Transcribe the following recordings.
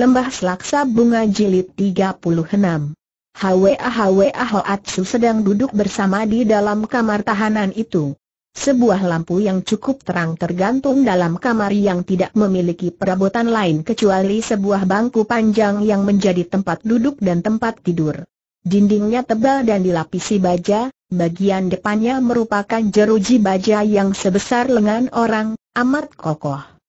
Lembah Selaksa Bunga Jilid 36 Hwa Hwa Hoatsu sedang duduk bersama di dalam kamar tahanan itu. Sebuah lampu yang cukup terang tergantung dalam kamar yang tidak memiliki perabotan lain kecuali sebuah bangku panjang yang menjadi tempat duduk dan tempat tidur. Dindingnya tebal dan dilapisi baja, bagian depannya merupakan jeruji baja yang sebesar lengan orang, amat kokoh.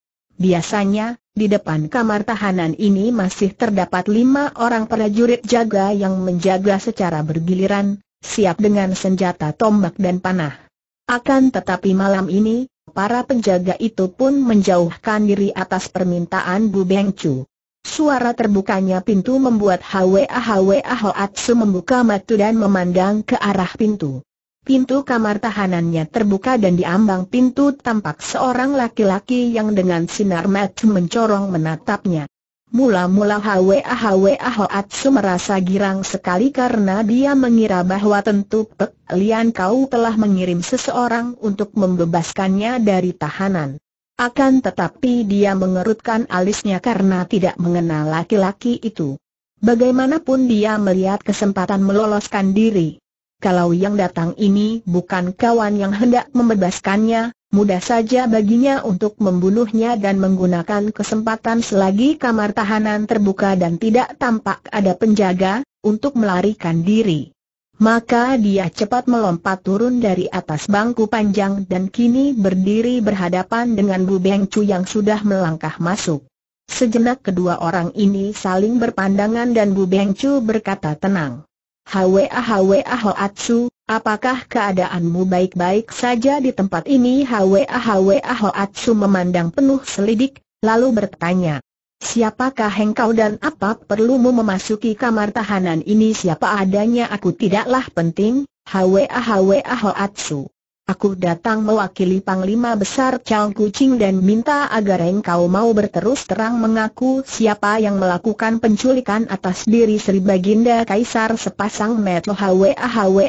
Biasanya, di depan kamar tahanan ini masih terdapat lima orang prajurit jaga yang menjaga secara bergiliran, siap dengan senjata tombak dan panah. Akan tetapi malam ini, para penjaga itu pun menjauhkan diri atas permintaan Bu Beng Chu. Suara terbukanya pintu membuat Hwa Hwa Hoatsu membuka mata dan memandang ke arah pintu. Pintu kamar tahanannya terbuka dan di ambang pintu tampak seorang laki-laki yang dengan sinar mata mencorong menatapnya. Mula-mula Hwa Hwa Hoatsu merasa girang sekali karena dia mengira bahwa tentu Pek Lian Kau telah mengirim seseorang untuk membebaskannya dari tahanan. Akan tetapi dia mengerutkan alisnya karena tidak mengenal laki-laki itu. Bagaimanapun dia melihat kesempatan meloloskan diri kalau yang datang ini bukan kawan yang hendak membebaskannya, mudah saja baginya untuk membunuhnya dan menggunakan kesempatan selagi kamar tahanan terbuka dan tidak tampak ada penjaga, untuk melarikan diri. Maka dia cepat melompat turun dari atas bangku panjang dan kini berdiri berhadapan dengan Bu Beng Chu yang sudah melangkah masuk. Sejenak kedua orang ini saling berpandangan dan Bu Beng Chu berkata tenang. Hwa Hwa Hoatsu, apakah keadaanmu baik-baik saja di tempat ini? Hwa Hwa Hoatsu memandang penuh selidik, lalu bertanya. Siapakah engkau dan apa perlumu memasuki kamar tahanan ini? Siapa adanya aku tidaklah penting, Hwa Hwa Hoatsu. Aku datang mewakili Panglima Besar Chang Kucing dan minta agar engkau mau berterus terang mengaku siapa yang melakukan penculikan atas diri Sri Baginda Kaisar sepasang Metlo Hwa Hwa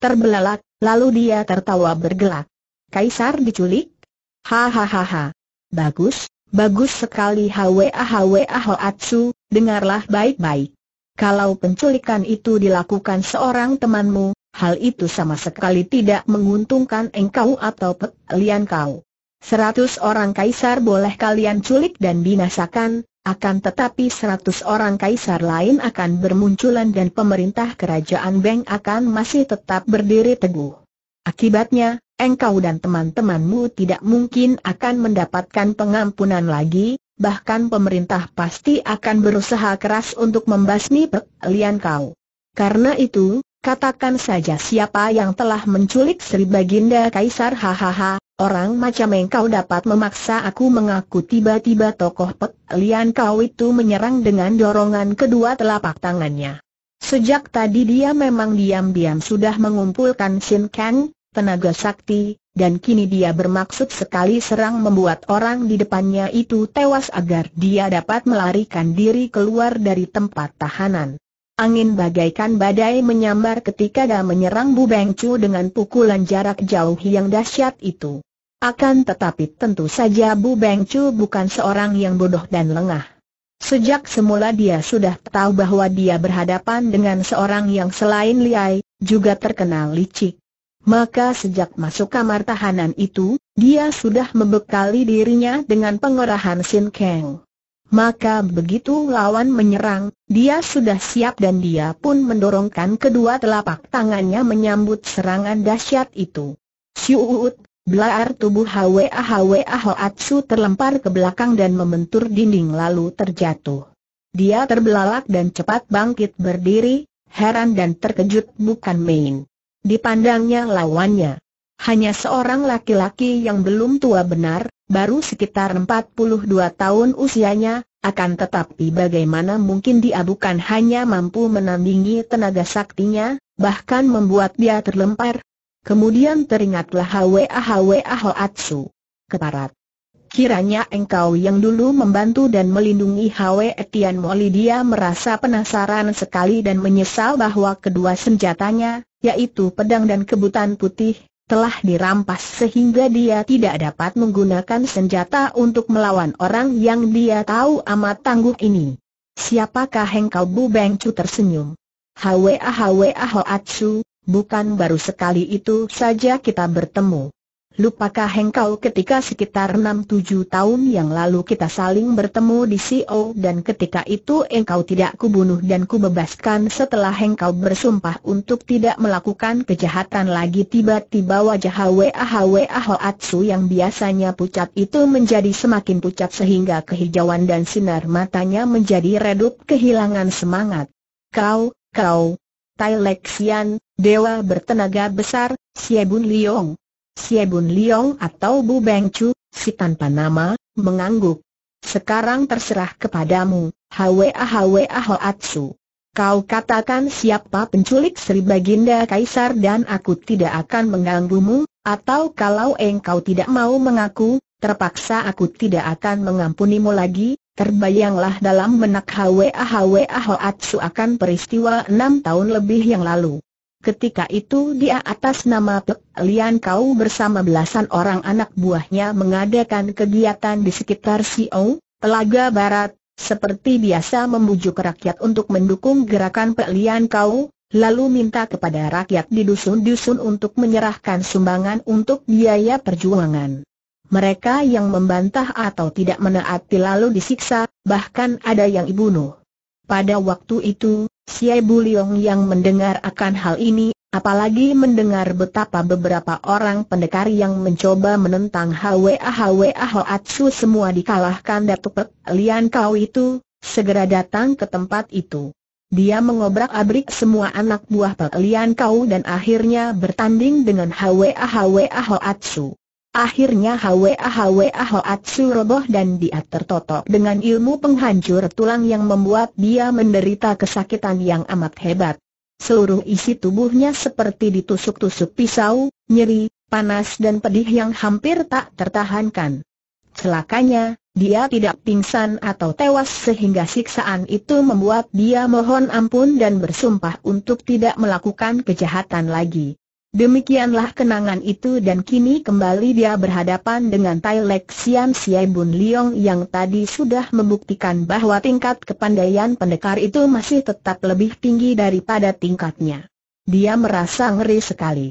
terbelalak, lalu dia tertawa bergelak. Kaisar diculik? Hahaha. Bagus, bagus sekali Hwa Hwa Hoatsu, dengarlah baik-baik. Kalau penculikan itu dilakukan seorang temanmu, Hal itu sama sekali tidak menguntungkan engkau atau pekalian kau. Seratus orang kaisar boleh kalian culik dan binasakan, akan tetapi seratus orang kaisar lain akan bermunculan dan pemerintah kerajaan Beng akan masih tetap berdiri teguh. Akibatnya, engkau dan teman-temanmu tidak mungkin akan mendapatkan pengampunan lagi, bahkan pemerintah pasti akan berusaha keras untuk membasmi pekalian kau. Karena itu, Katakan saja siapa yang telah menculik Sri Baginda Kaisar hahaha, orang macam kau dapat memaksa aku mengaku tiba-tiba tokoh Pek Lian kau itu menyerang dengan dorongan kedua telapak tangannya. Sejak tadi dia memang diam-diam sudah mengumpulkan Shin Kang, tenaga sakti, dan kini dia bermaksud sekali serang membuat orang di depannya itu tewas agar dia dapat melarikan diri keluar dari tempat tahanan. Angin bagaikan badai menyambar ketika dia menyerang Bu Beng dengan pukulan jarak jauh yang dahsyat itu. Akan tetapi tentu saja Bu Beng bukan seorang yang bodoh dan lengah. Sejak semula dia sudah tahu bahwa dia berhadapan dengan seorang yang selain liai, juga terkenal licik. Maka sejak masuk kamar tahanan itu, dia sudah membekali dirinya dengan pengerahan Sin Kang. Maka begitu lawan menyerang, dia sudah siap dan dia pun mendorongkan kedua telapak tangannya menyambut serangan dahsyat itu. Siuut, belar tubuh Hwa Hwa Hoatsu terlempar ke belakang dan membentur dinding lalu terjatuh. Dia terbelalak dan cepat bangkit berdiri, heran dan terkejut bukan main. Dipandangnya lawannya. Hanya seorang laki-laki yang belum tua benar, baru sekitar 42 tahun usianya, akan tetapi bagaimana mungkin dia bukan hanya mampu menandingi tenaga saktinya, bahkan membuat dia terlempar. Kemudian teringatlah Hwa Hwa Hoatsu. Keparat. Kiranya engkau yang dulu membantu dan melindungi Hwe Etian Moli dia merasa penasaran sekali dan menyesal bahwa kedua senjatanya, yaitu pedang dan kebutan putih, telah dirampas sehingga dia tidak dapat menggunakan senjata untuk melawan orang yang dia tahu amat tangguh ini. Siapakah engkau Bu Bengcu tersenyum? Hwa Hwa Hoatsu, bukan baru sekali itu saja kita bertemu. Lupakah hengkau ketika sekitar enam tujuh tahun yang lalu kita saling bertemu di CO dan ketika itu engkau tidak kubunuh dan kubebaskan setelah hengkau bersumpah untuk tidak melakukan kejahatan lagi tiba-tiba wajah HWA Hoatsu yang biasanya pucat itu menjadi semakin pucat sehingga kehijauan dan sinar matanya menjadi redup kehilangan semangat. Kau, kau, Tai Lexian, dewa bertenaga besar, Siebun Liong. Xie Bun Leong atau Bu Beng Chu, si tanpa nama, mengangguk. Sekarang terserah kepadamu, Hwa Hwa Hoatsu. Kau katakan siapa penculik Sri Baginda Kaisar dan aku tidak akan mengganggumu, atau kalau engkau tidak mau mengaku, terpaksa aku tidak akan mengampunimu lagi, terbayanglah dalam menak Hwa Hwa Hoatsu akan peristiwa enam tahun lebih yang lalu. Ketika itu dia atas nama Pek Lian Kau bersama belasan orang anak buahnya mengadakan kegiatan di sekitar Siou Telaga Barat, seperti biasa membujuk rakyat untuk mendukung gerakan Pek Lian Kau, lalu minta kepada rakyat di dusun-dusun untuk menyerahkan sumbangan untuk biaya perjuangan. Mereka yang membantah atau tidak menaati lalu disiksa, bahkan ada yang dibunuh. Pada waktu itu, Xie Buliong yang mendengar akan hal ini, apalagi mendengar betapa beberapa orang pendekar yang mencoba menentang Hwa Hwa Hoatsu semua dikalahkan Datuk Pek Lian Kau itu, segera datang ke tempat itu. Dia mengobrak-abrik semua anak buah Pek Lian Kau dan akhirnya bertanding dengan Hwa Hwa Hoatsu. Akhirnya Hwa Hwa Hoatsu roboh dan dia tertotok dengan ilmu penghancur tulang yang membuat dia menderita kesakitan yang amat hebat. Seluruh isi tubuhnya seperti ditusuk-tusuk pisau, nyeri, panas dan pedih yang hampir tak tertahankan. Celakanya, dia tidak pingsan atau tewas sehingga siksaan itu membuat dia mohon ampun dan bersumpah untuk tidak melakukan kejahatan lagi. Demikianlah kenangan itu dan kini kembali dia berhadapan dengan Tai Lek Sian Siai Bun Leong yang tadi sudah membuktikan bahwa tingkat kepandaian pendekar itu masih tetap lebih tinggi daripada tingkatnya. Dia merasa ngeri sekali.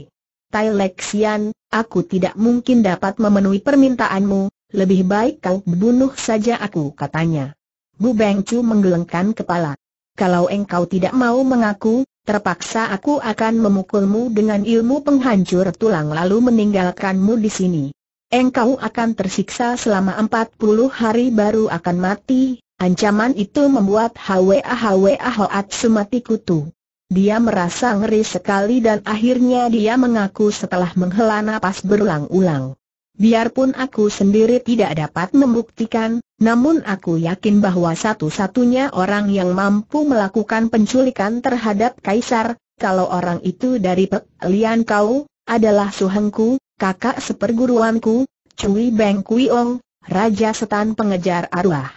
Tai Lek Sian, aku tidak mungkin dapat memenuhi permintaanmu, lebih baik kau bunuh saja aku katanya. Bu Beng Chu menggelengkan kepala. Kalau engkau tidak mau mengaku, terpaksa aku akan memukulmu dengan ilmu penghancur tulang lalu meninggalkanmu di sini. Engkau akan tersiksa selama empat puluh hari baru akan mati, ancaman itu membuat Hwa Hwa Hoat semati kutu. Dia merasa ngeri sekali dan akhirnya dia mengaku setelah menghela napas berulang-ulang. Biarpun aku sendiri tidak dapat membuktikan, namun aku yakin bahwa satu-satunya orang yang mampu melakukan penculikan terhadap Kaisar, kalau orang itu dari Pek Lian Kau, adalah suhengku, kakak seperguruanku, Cui Beng Kuiong, Raja Setan Pengejar Arwah.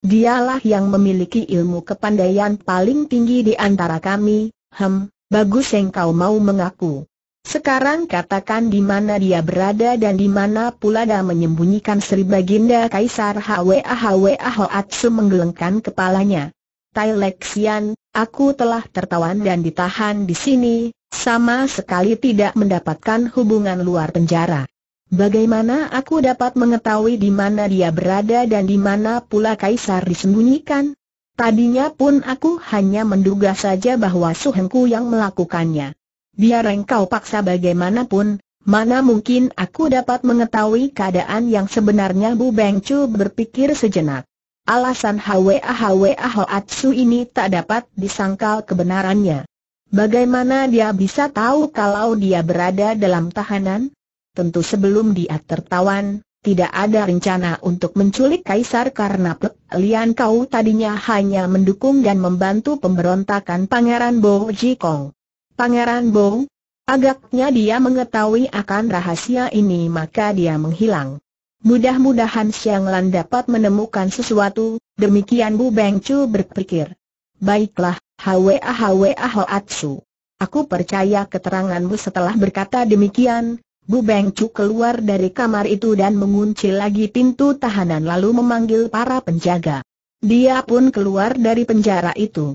Dialah yang memiliki ilmu kepandaian paling tinggi di antara kami, hem, bagus yang kau mau mengaku. Sekarang katakan di mana dia berada dan di mana pula dia menyembunyikan Sri Baginda Kaisar Hwa Hwa Hoatsu menggelengkan kepalanya. Tai Lexian, aku telah tertawan dan ditahan di sini, sama sekali tidak mendapatkan hubungan luar penjara. Bagaimana aku dapat mengetahui di mana dia berada dan di mana pula Kaisar disembunyikan? Tadinya pun aku hanya menduga saja bahwa Suhengku yang melakukannya. Biar engkau paksa bagaimanapun, mana mungkin aku dapat mengetahui keadaan yang sebenarnya Bu Beng Chu berpikir sejenak. Alasan Hwa Hwa Hoatsu ini tak dapat disangkal kebenarannya. Bagaimana dia bisa tahu kalau dia berada dalam tahanan? Tentu sebelum dia tertawan, tidak ada rencana untuk menculik Kaisar karena Pek Lian Kau tadinya hanya mendukung dan membantu pemberontakan Pangeran Bo Jikong. Pangeran Bong? Agaknya dia mengetahui akan rahasia ini maka dia menghilang. Mudah-mudahan Siang Lan dapat menemukan sesuatu, demikian Bu Beng Chu berpikir. Baiklah, Hwa Hwa Hoatsu. Aku percaya keteranganmu setelah berkata demikian, Bu Beng Chu keluar dari kamar itu dan mengunci lagi pintu tahanan lalu memanggil para penjaga. Dia pun keluar dari penjara itu.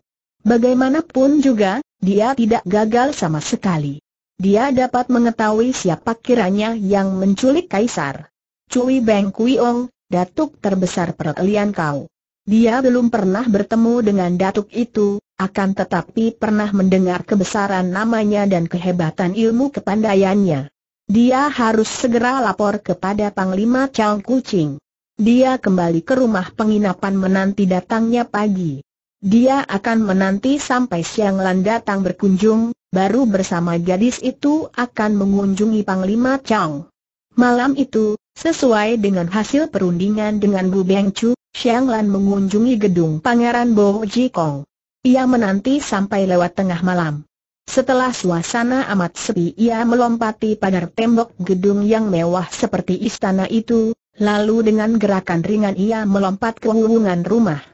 Bagaimanapun juga, dia tidak gagal sama sekali. Dia dapat mengetahui siapa kiranya yang menculik Kaisar. Cui Beng Ong, datuk terbesar perelian kau. Dia belum pernah bertemu dengan datuk itu, akan tetapi pernah mendengar kebesaran namanya dan kehebatan ilmu kepandaiannya. Dia harus segera lapor kepada Panglima Chang Kucing. Dia kembali ke rumah penginapan menanti datangnya pagi. Dia akan menanti sampai Siang Lan datang berkunjung, baru bersama gadis itu akan mengunjungi Panglima Chang. Malam itu, sesuai dengan hasil perundingan dengan Bu Beng Chu, Siang Lan mengunjungi gedung Pangeran Bo Ji Kong. Ia menanti sampai lewat tengah malam. Setelah suasana amat sepi ia melompati pagar tembok gedung yang mewah seperti istana itu, lalu dengan gerakan ringan ia melompat ke wungan rumah.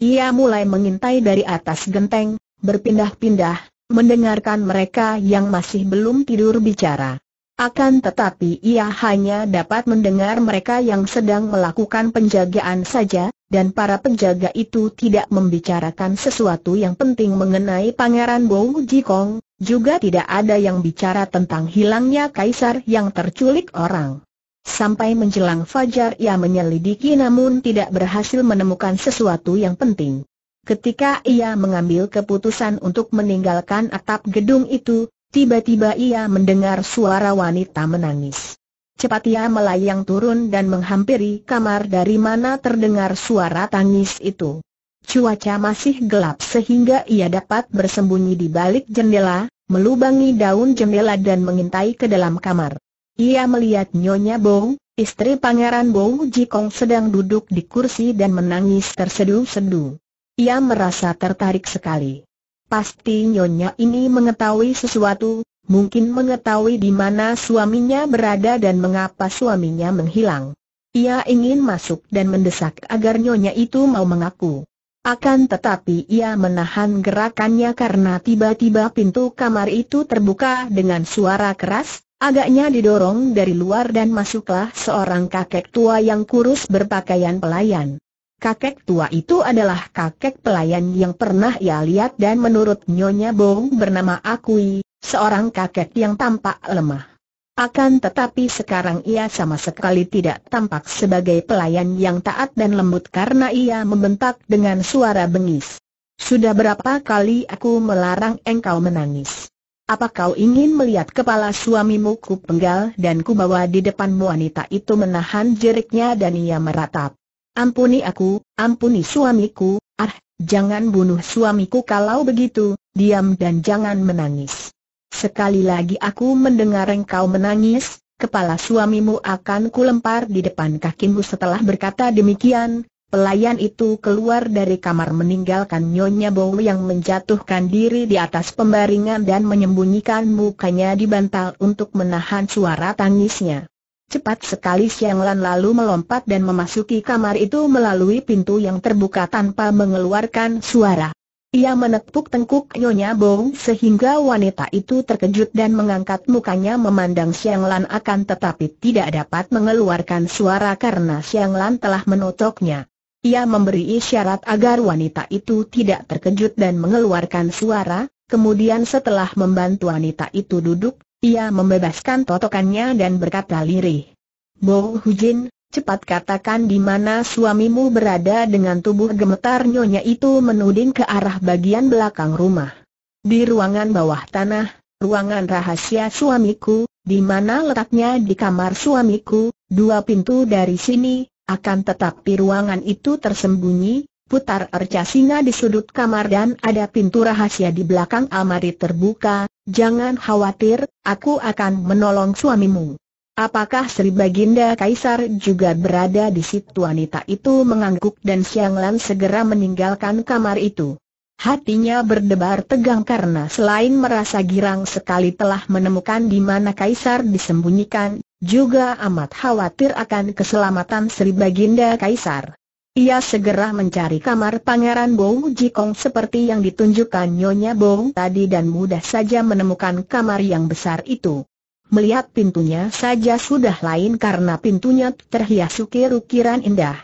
Ia mulai mengintai dari atas genteng, berpindah-pindah, mendengarkan mereka yang masih belum tidur bicara. Akan tetapi ia hanya dapat mendengar mereka yang sedang melakukan penjagaan saja, dan para penjaga itu tidak membicarakan sesuatu yang penting mengenai Pangeran Bou Jikong, juga tidak ada yang bicara tentang hilangnya kaisar yang terculik orang. Sampai menjelang fajar ia menyelidiki namun tidak berhasil menemukan sesuatu yang penting. Ketika ia mengambil keputusan untuk meninggalkan atap gedung itu, tiba-tiba ia mendengar suara wanita menangis. Cepat ia melayang turun dan menghampiri kamar dari mana terdengar suara tangis itu. Cuaca masih gelap sehingga ia dapat bersembunyi di balik jendela, melubangi daun jendela dan mengintai ke dalam kamar. Ia melihat Nyonya Bou, istri Pangeran Bou Jikong sedang duduk di kursi dan menangis terseduh sedu Ia merasa tertarik sekali. Pasti Nyonya ini mengetahui sesuatu, mungkin mengetahui di mana suaminya berada dan mengapa suaminya menghilang. Ia ingin masuk dan mendesak agar Nyonya itu mau mengaku. Akan tetapi ia menahan gerakannya karena tiba-tiba pintu kamar itu terbuka dengan suara keras, Agaknya didorong dari luar dan masuklah seorang kakek tua yang kurus berpakaian pelayan. Kakek tua itu adalah kakek pelayan yang pernah ia lihat dan menurut Nyonya Bong bernama Akui, seorang kakek yang tampak lemah. Akan tetapi sekarang ia sama sekali tidak tampak sebagai pelayan yang taat dan lembut karena ia membentak dengan suara bengis. Sudah berapa kali aku melarang engkau menangis? apa kau ingin melihat kepala suamimu ku penggal dan ku bawa di depanmu wanita itu menahan jeriknya dan ia meratap. Ampuni aku, ampuni suamiku, ah, jangan bunuh suamiku kalau begitu, diam dan jangan menangis. Sekali lagi aku mendengar engkau menangis, kepala suamimu akan kulempar di depan kakimu setelah berkata demikian, Pelayan itu keluar dari kamar meninggalkan Nyonya Bow yang menjatuhkan diri di atas pembaringan dan menyembunyikan mukanya di bantal untuk menahan suara tangisnya. Cepat sekali Xiang Lan lalu melompat dan memasuki kamar itu melalui pintu yang terbuka tanpa mengeluarkan suara. Ia menepuk tengkuk Nyonya Bow sehingga wanita itu terkejut dan mengangkat mukanya memandang Xiang Lan akan tetapi tidak dapat mengeluarkan suara karena Xiang Lan telah menotoknya. Ia memberi isyarat agar wanita itu tidak terkejut dan mengeluarkan suara, kemudian setelah membantu wanita itu duduk, ia membebaskan totokannya dan berkata lirih. Bo Hujin, cepat katakan di mana suamimu berada dengan tubuh gemetar nyonya itu menuding ke arah bagian belakang rumah. Di ruangan bawah tanah, ruangan rahasia suamiku, di mana letaknya di kamar suamiku, dua pintu dari sini, akan tetapi ruangan itu tersembunyi, putar arca singa di sudut kamar dan ada pintu rahasia di belakang amari terbuka, jangan khawatir, aku akan menolong suamimu. Apakah Sri Baginda Kaisar juga berada di situ wanita itu mengangguk dan Siang Lan segera meninggalkan kamar itu. Hatinya berdebar tegang karena selain merasa girang sekali telah menemukan di mana Kaisar disembunyikan, juga amat khawatir akan keselamatan Sri Baginda Kaisar. Ia segera mencari kamar Pangeran Bow Jikong seperti yang ditunjukkan Nyonya Bow tadi dan mudah saja menemukan kamar yang besar itu. Melihat pintunya saja sudah lain karena pintunya terhias ukir-ukiran indah.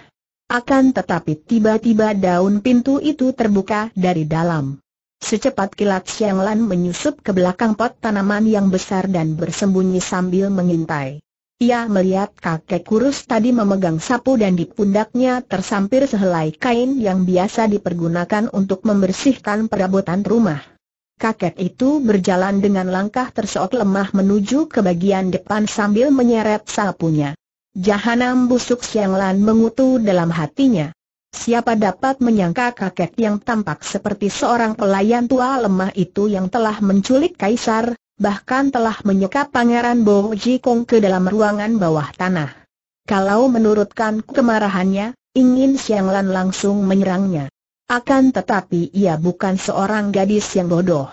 Akan tetapi tiba-tiba daun pintu itu terbuka dari dalam. Secepat kilat Siang Lan menyusup ke belakang pot tanaman yang besar dan bersembunyi sambil mengintai. Ia melihat kakek kurus tadi memegang sapu dan di pundaknya tersampir sehelai kain yang biasa dipergunakan untuk membersihkan perabotan rumah. Kakek itu berjalan dengan langkah terseok lemah menuju ke bagian depan sambil menyeret sapunya. Jahanam busuk Siang Lan mengutu dalam hatinya. Siapa dapat menyangka kakek yang tampak seperti seorang pelayan tua lemah itu yang telah menculik kaisar, bahkan telah menyekap Pangeran Bo Kong ke dalam ruangan bawah tanah. Kalau menurutkan kemarahannya, ingin Siang Lan langsung menyerangnya. Akan tetapi ia bukan seorang gadis yang bodoh.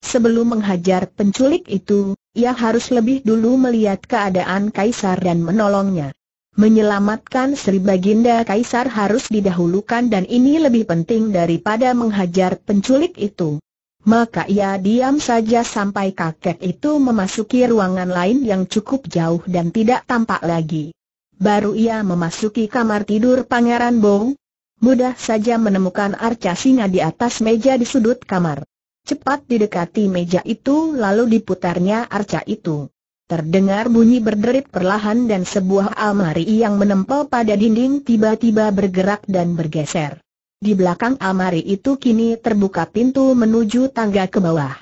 Sebelum menghajar penculik itu, ia harus lebih dulu melihat keadaan Kaisar dan menolongnya. Menyelamatkan Sri Baginda Kaisar harus didahulukan dan ini lebih penting daripada menghajar penculik itu maka ia diam saja sampai kakek itu memasuki ruangan lain yang cukup jauh dan tidak tampak lagi. Baru ia memasuki kamar tidur Pangeran Bong. mudah saja menemukan arca singa di atas meja di sudut kamar. Cepat didekati meja itu lalu diputarnya arca itu. Terdengar bunyi berderit perlahan dan sebuah almari yang menempel pada dinding tiba-tiba bergerak dan bergeser. Di belakang almari itu kini terbuka pintu menuju tangga ke bawah.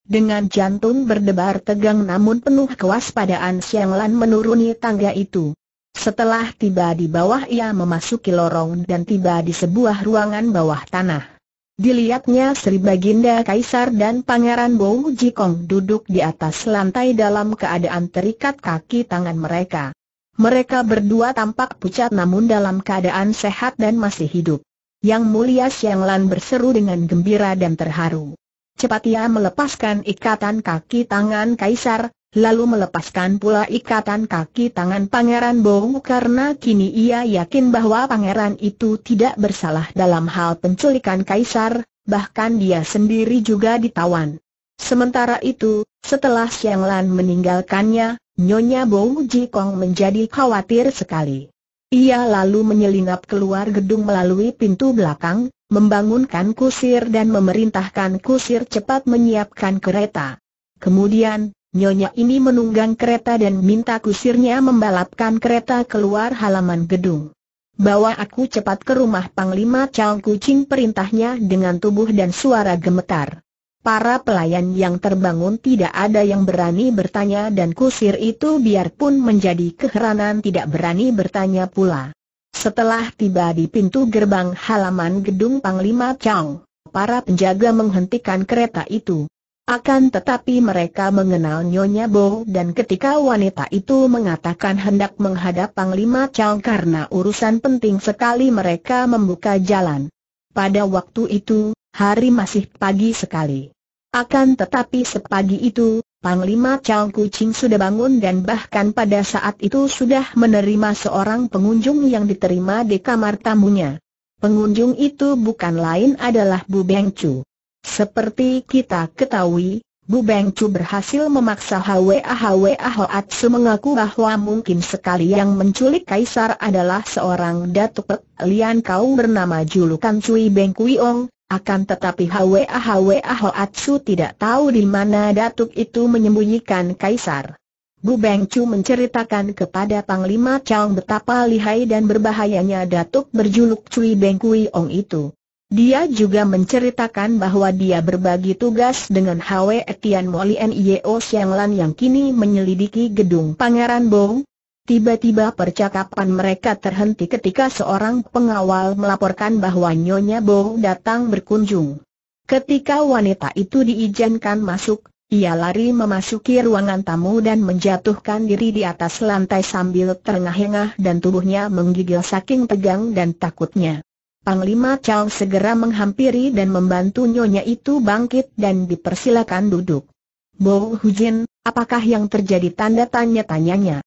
Dengan jantung berdebar tegang namun penuh kewaspadaan Siang Lan menuruni tangga itu. Setelah tiba di bawah ia memasuki lorong dan tiba di sebuah ruangan bawah tanah. Dilihatnya Sri Baginda Kaisar dan Pangeran Bou Jikong duduk di atas lantai dalam keadaan terikat kaki tangan mereka. Mereka berdua tampak pucat namun dalam keadaan sehat dan masih hidup. Yang mulia Siang Lan berseru dengan gembira dan terharu. Cepat ia melepaskan ikatan kaki tangan Kaisar, lalu melepaskan pula ikatan kaki tangan Pangeran Bowu karena kini ia yakin bahwa pangeran itu tidak bersalah dalam hal penculikan Kaisar, bahkan dia sendiri juga ditawan. Sementara itu, setelah Siang Lan meninggalkannya, Nyonya Bowu Jikong menjadi khawatir sekali. Ia lalu menyelinap keluar gedung melalui pintu belakang, membangunkan kusir dan memerintahkan kusir cepat menyiapkan kereta. Kemudian, nyonya ini menunggang kereta dan minta kusirnya membalapkan kereta keluar halaman gedung. Bawa aku cepat ke rumah Panglima Chang Kucing perintahnya dengan tubuh dan suara gemetar. Para pelayan yang terbangun tidak ada yang berani bertanya dan kusir itu biarpun menjadi keheranan tidak berani bertanya pula. Setelah tiba di pintu gerbang halaman gedung Panglima Chang, para penjaga menghentikan kereta itu. Akan tetapi mereka mengenal Nyonya Bo dan ketika wanita itu mengatakan hendak menghadap Panglima Chang karena urusan penting sekali mereka membuka jalan. Pada waktu itu, hari masih pagi sekali. Akan tetapi sepagi itu, Panglima Chang Kucing sudah bangun dan bahkan pada saat itu sudah menerima seorang pengunjung yang diterima di kamar tamunya. Pengunjung itu bukan lain adalah Bu Beng Chu. Seperti kita ketahui, Bu Beng Chu berhasil memaksa Hwa Hwa Hoatsu mengaku bahwa mungkin sekali yang menculik Kaisar adalah seorang datuk Lian Kau bernama julukan Cui Beng Ong. Akan tetapi Hwa Hwa Hoatsu tidak tahu di mana datuk itu menyembunyikan kaisar. Bu Beng menceritakan kepada Panglima Chang betapa lihai dan berbahayanya datuk berjuluk Cui Beng Kui Ong itu. Dia juga menceritakan bahwa dia berbagi tugas dengan Hwa Etian Molien Yeo Xianglan yang kini menyelidiki gedung Pangeran Bong, Tiba-tiba percakapan mereka terhenti ketika seorang pengawal melaporkan bahwa Nyonya Bo datang berkunjung. Ketika wanita itu diizinkan masuk, ia lari memasuki ruangan tamu dan menjatuhkan diri di atas lantai sambil terengah-engah dan tubuhnya menggigil saking tegang dan takutnya. Panglima Chow segera menghampiri dan membantu Nyonya itu bangkit dan dipersilakan duduk. Bo Hujin, apakah yang terjadi tanda tanya-tanyanya?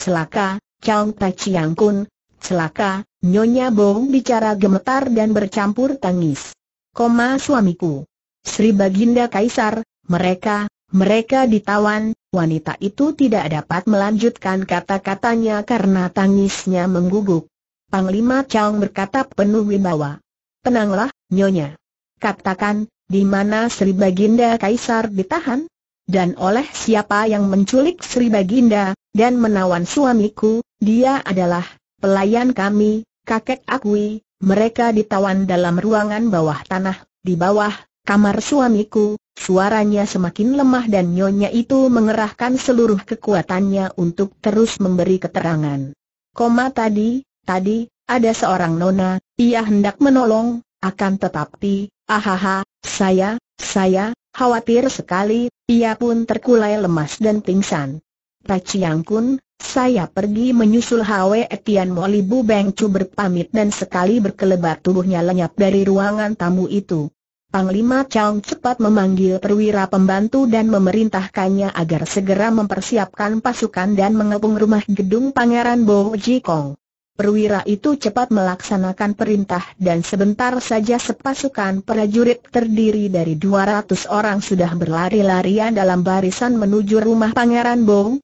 Celaka, Chang Chiang Kun, celaka, Nyonya Bong bicara gemetar dan bercampur tangis. Koma suamiku. Sri Baginda Kaisar, mereka, mereka ditawan, wanita itu tidak dapat melanjutkan kata-katanya karena tangisnya mengguguk. Panglima Chang berkata penuh wibawa. Tenanglah, Nyonya. Katakan, di mana Sri Baginda Kaisar ditahan? Dan oleh siapa yang menculik Sri Baginda, dan menawan suamiku, dia adalah pelayan kami, kakek akui, mereka ditawan dalam ruangan bawah tanah, di bawah kamar suamiku, suaranya semakin lemah dan nyonya itu mengerahkan seluruh kekuatannya untuk terus memberi keterangan. Koma tadi, tadi, ada seorang nona, ia hendak menolong, akan tetapi, ahaha, saya, saya, khawatir sekali, ia pun terkulai lemas dan pingsan. Tachiang Kun, saya pergi menyusul Hwe Tian Mo Bu Beng Chu berpamit dan sekali berkelebat tubuhnya lenyap dari ruangan tamu itu. Panglima Chang cepat memanggil perwira pembantu dan memerintahkannya agar segera mempersiapkan pasukan dan mengepung rumah gedung Pangeran Bo Ji Kong. Perwira itu cepat melaksanakan perintah dan sebentar saja sepasukan prajurit terdiri dari 200 orang sudah berlari-larian dalam barisan menuju rumah Pangeran Bong,